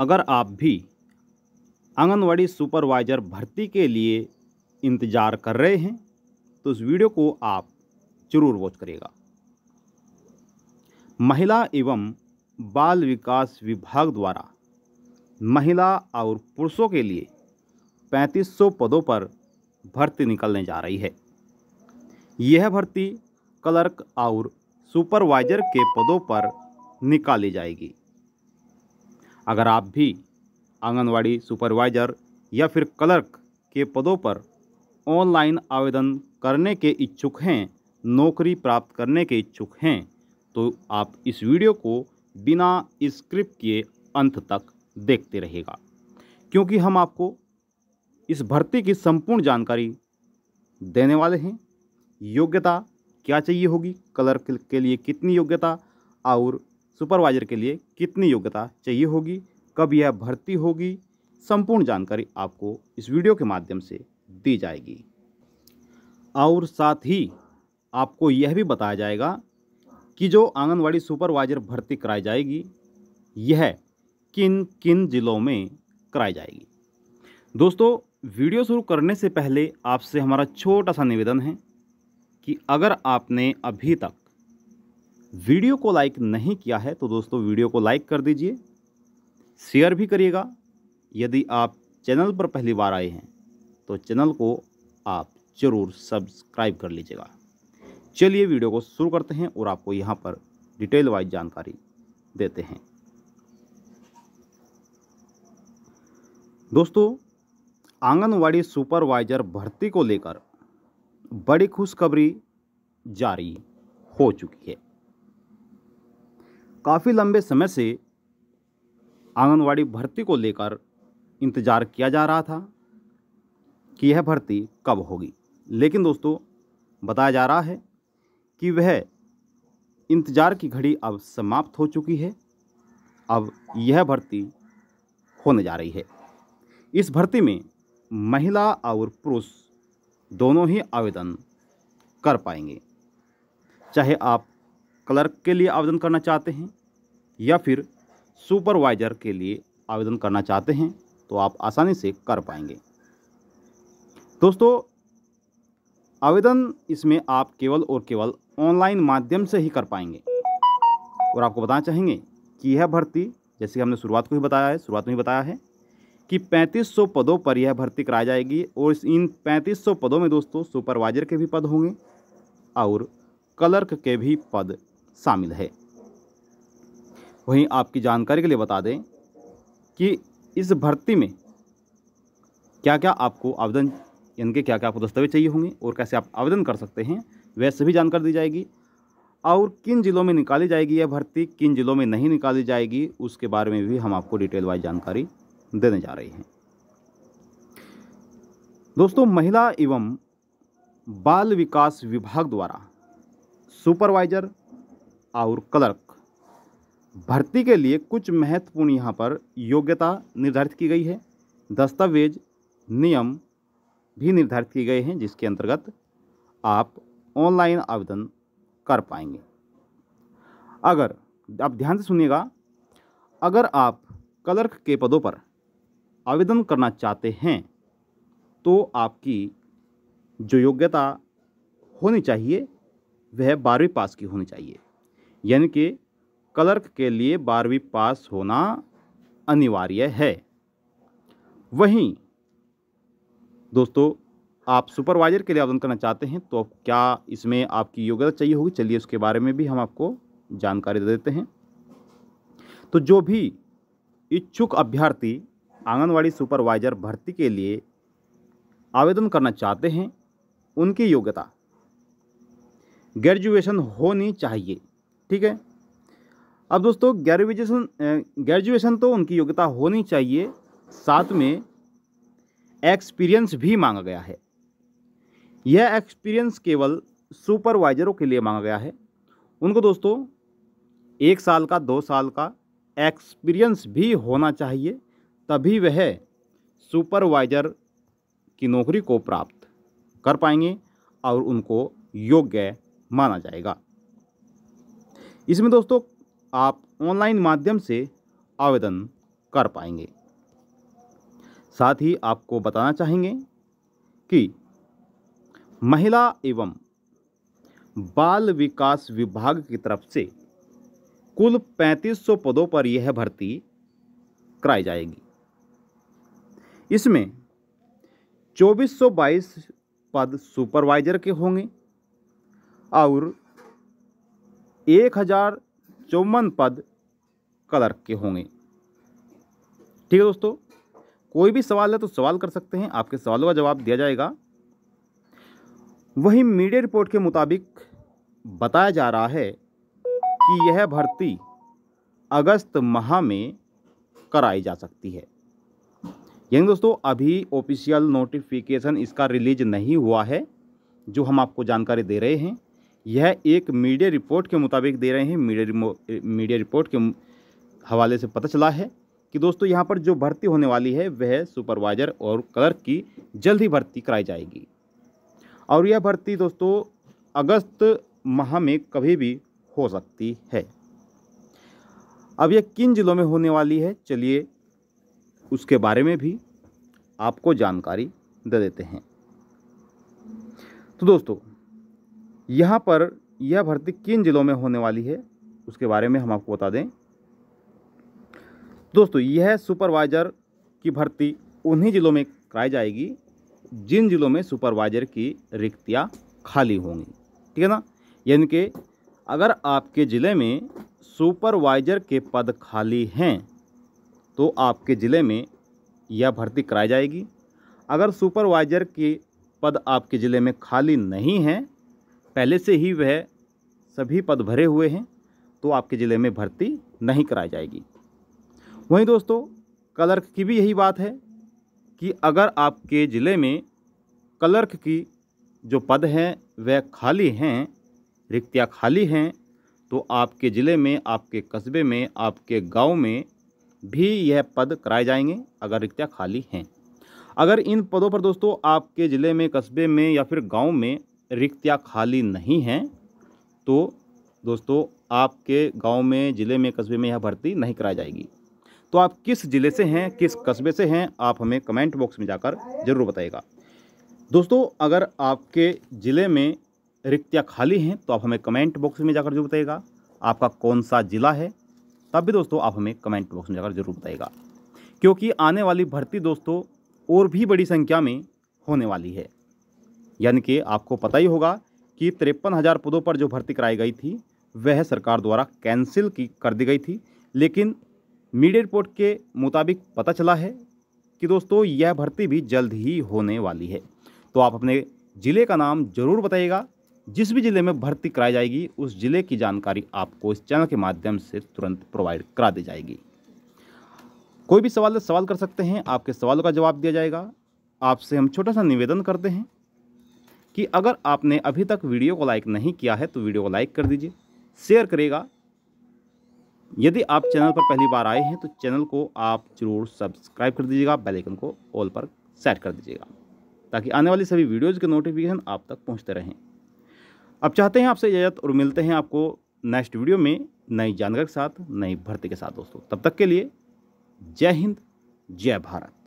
अगर आप भी आंगनवाड़ी सुपरवाइज़र भर्ती के लिए इंतज़ार कर रहे हैं तो इस वीडियो को आप जरूर वॉच करिएगा महिला एवं बाल विकास विभाग द्वारा महिला और पुरुषों के लिए 3500 पदों पर भर्ती निकलने जा रही है यह भर्ती क्लर्क और सुपरवाइजर के पदों पर निकाली जाएगी अगर आप भी आंगनवाड़ी सुपरवाइज़र या फिर क्लर्क के पदों पर ऑनलाइन आवेदन करने के इच्छुक हैं नौकरी प्राप्त करने के इच्छुक हैं तो आप इस वीडियो को बिना स्क्रिप्ट किए अंत तक देखते रहेगा क्योंकि हम आपको इस भर्ती की संपूर्ण जानकारी देने वाले हैं योग्यता क्या चाहिए होगी कलर के लिए कितनी योग्यता और सुपरवाइजर के लिए कितनी योग्यता चाहिए होगी कब यह भर्ती होगी संपूर्ण जानकारी आपको इस वीडियो के माध्यम से दी जाएगी और साथ ही आपको यह भी बताया जाएगा कि जो आंगनवाड़ी सुपरवाइजर भर्ती कराई जाएगी यह किन किन ज़िलों में कराई जाएगी दोस्तों वीडियो शुरू करने से पहले आपसे हमारा छोटा सा निवेदन है कि अगर आपने अभी तक वीडियो को लाइक नहीं किया है तो दोस्तों वीडियो को लाइक कर दीजिए शेयर भी करिएगा यदि आप चैनल पर पहली बार आए हैं तो चैनल को आप ज़रूर सब्सक्राइब कर लीजिएगा चलिए वीडियो को शुरू करते हैं और आपको यहाँ पर डिटेल वाइज जानकारी देते हैं दोस्तों आंगनवाड़ी सुपरवाइज़र भर्ती को लेकर बड़ी खुशखबरी जारी हो चुकी है काफ़ी लंबे समय से आंगनवाड़ी भर्ती को लेकर इंतज़ार किया जा रहा था कि यह भर्ती कब होगी लेकिन दोस्तों बताया जा रहा है कि वह इंतज़ार की घड़ी अब समाप्त हो चुकी है अब यह भर्ती होने जा रही है इस भर्ती में महिला और पुरुष दोनों ही आवेदन कर पाएंगे चाहे आप क्लर्क के लिए आवेदन करना चाहते हैं या फिर सुपरवाइज़र के लिए आवेदन करना चाहते हैं तो आप आसानी से कर पाएंगे दोस्तों आवेदन इसमें आप केवल और केवल ऑनलाइन माध्यम से ही कर पाएंगे और आपको बताना चाहेंगे कि यह भर्ती जैसे कि हमने शुरुआत को ही बताया है शुरुआत में ही बताया है कि 3500 पदों पर यह भर्ती कराई जाएगी और इन 3500 पदों में दोस्तों सुपरवाइजर के भी पद होंगे और क्लर्क के भी पद शामिल है वहीं आपकी जानकारी के लिए बता दें कि इस भर्ती में क्या क्या आपको आवेदन यानी कि क्या क्या आपको दस्तावेज चाहिए होंगे और कैसे आप आवेदन कर सकते हैं वह सभी जानकारी दी जाएगी और किन जिलों में निकाली जाएगी यह भर्ती किन जिलों में नहीं निकाली जाएगी उसके बारे में भी हम आपको डिटेल वाइज जानकारी देने जा रहे हैं दोस्तों महिला एवं बाल विकास विभाग द्वारा सुपरवाइजर और क्लर्क भर्ती के लिए कुछ महत्वपूर्ण यहाँ पर योग्यता निर्धारित की गई है दस्तावेज नियम भी निर्धारित किए गए हैं जिसके अंतर्गत आप ऑनलाइन आवेदन कर पाएंगे अगर आप ध्यान से सुनिएगा अगर आप क्लर्क के पदों पर आवेदन करना चाहते हैं तो आपकी जो योग्यता होनी चाहिए वह बारहवीं पास की होनी चाहिए यानी कि क्लर्क के लिए बारहवीं पास होना अनिवार्य है वहीं दोस्तों आप सुपरवाइजर के लिए आवेदन करना चाहते हैं तो क्या इसमें आपकी योग्यता चाहिए होगी चलिए उसके बारे में भी हम आपको जानकारी दे देते हैं तो जो भी इच्छुक अभ्यर्थी आंगनवाड़ी सुपरवाइजर भर्ती के लिए आवेदन करना चाहते हैं उनकी योग्यता ग्रेजुएशन होनी चाहिए ठीक है अब दोस्तों ग्रेजुएशन ग्रेजुएशन तो उनकी योग्यता होनी चाहिए साथ में एक्सपीरियंस भी मांगा गया है यह एक्सपीरियंस केवल सुपरवाइजरों के लिए मांगा गया है उनको दोस्तों एक साल का दो साल का एक्सपीरियंस भी होना चाहिए तभी वह सुपरवाइजर की नौकरी को प्राप्त कर पाएंगे और उनको योग्य माना जाएगा इसमें दोस्तों आप ऑनलाइन माध्यम से आवेदन कर पाएंगे साथ ही आपको बताना चाहेंगे कि महिला एवं बाल विकास विभाग की तरफ से कुल 3500 पदों पर यह भर्ती कराई जाएगी इसमें 2422 पद सुपरवाइजर के होंगे और एक हज़ार चौवन पद क्लर्क के होंगे ठीक है दोस्तों कोई भी सवाल है तो सवाल कर सकते हैं आपके सवालों का जवाब दिया जाएगा वहीं मीडिया रिपोर्ट के मुताबिक बताया जा रहा है कि यह भर्ती अगस्त माह में कराई जा सकती है यानी दोस्तों अभी ऑफिशियल नोटिफिकेशन इसका रिलीज नहीं हुआ है जो हम आपको जानकारी दे रहे हैं यह एक मीडिया रिपोर्ट के मुताबिक दे रहे हैं मीडिया मीडिया रिपोर्ट के हवाले से पता चला है कि दोस्तों यहाँ पर जो भर्ती होने वाली है वह सुपरवाइज़र और क्लर्क की जल्द ही भर्ती कराई जाएगी और यह भर्ती दोस्तों अगस्त माह में कभी भी हो सकती है अब यह किन ज़िलों में होने वाली है चलिए उसके बारे में भी आपको जानकारी दे देते हैं तो दोस्तों यहाँ पर यह भर्ती किन जिलों में होने वाली है उसके बारे में हम आपको बता दें दोस्तों यह सुपरवाइज़र की भर्ती उन्हीं ज़िलों में कराई जाएगी जिन ज़िलों में सुपरवाइज़र की रिक्तियाँ खाली होंगी ठीक है ना यानी कि अगर आपके ज़िले में सुपरवाइज़र के पद खाली हैं तो आपके ज़िले में यह भर्ती कराई जाएगी अगर सुपरवाइज़र के पद आपके ज़िले में खाली नहीं हैं पहले से ही वह सभी पद भरे हुए हैं तो आपके ज़िले में भर्ती नहीं कराई जाएगी वहीं दोस्तों क्लर्क की भी यही बात है कि अगर आपके ज़िले में क्लर्क की जो पद हैं वह खाली हैं रिक्तियाँ खाली हैं तो आपके ज़िले में आपके कस्बे में आपके गांव में भी यह पद कराए जाएंगे अगर रिक्तियाँ खाली हैं अगर इन पदों पर दोस्तों आपके ज़िले में कस्बे में या फिर गांव में रिक्त या खाली नहीं हैं तो दोस्तों आपके गांव में ज़िले में कस्बे में यह भर्ती नहीं कराई जाएगी तो आप किस ज़िले से हैं किस कस्बे से हैं आप हमें कमेंट बॉक्स में जाकर ज़रूर बताइएगा दोस्तों अगर आपके ज़िले में रिक्त या खाली हैं तो आप हमें कमेंट बॉक्स में जाकर जरूर बताइएगा आपका कौन सा ज़िला है तब भी दोस्तों आप हमें कमेंट बॉक्स में जाकर ज़रूर बताइएगा क्योंकि आने वाली भर्ती दोस्तों और भी बड़ी संख्या में होने वाली है यानी कि आपको पता ही होगा कि तिरपन हज़ार पदों पर जो भर्ती कराई गई थी वह सरकार द्वारा कैंसिल की कर दी गई थी लेकिन मीडिया रिपोर्ट के मुताबिक पता चला है कि दोस्तों यह भर्ती भी जल्द ही होने वाली है तो आप अपने ज़िले का नाम ज़रूर बताइएगा जिस भी ज़िले में भर्ती कराई जाएगी उस ज़िले की जानकारी आपको इस चैनल के माध्यम से तुरंत प्रोवाइड करा दी जाएगी कोई भी सवाल सवाल कर सकते हैं आपके सवालों का जवाब दिया जाएगा आपसे हम छोटा सा निवेदन करते हैं कि अगर आपने अभी तक वीडियो को लाइक नहीं किया है तो वीडियो को लाइक कर दीजिए शेयर करेगा यदि आप चैनल पर पहली बार आए हैं तो चैनल को आप जरूर सब्सक्राइब कर दीजिएगा बेल आइकन को ऑल पर सेट कर दीजिएगा ताकि आने वाली सभी वीडियोज़ के नोटिफिकेशन आप तक पहुँचते रहें अब चाहते हैं आपसे इजाज़त और मिलते हैं आपको नेक्स्ट वीडियो में नई जानकारी के साथ नई भर्ती के साथ दोस्तों तब तक के लिए जय हिंद जय भारत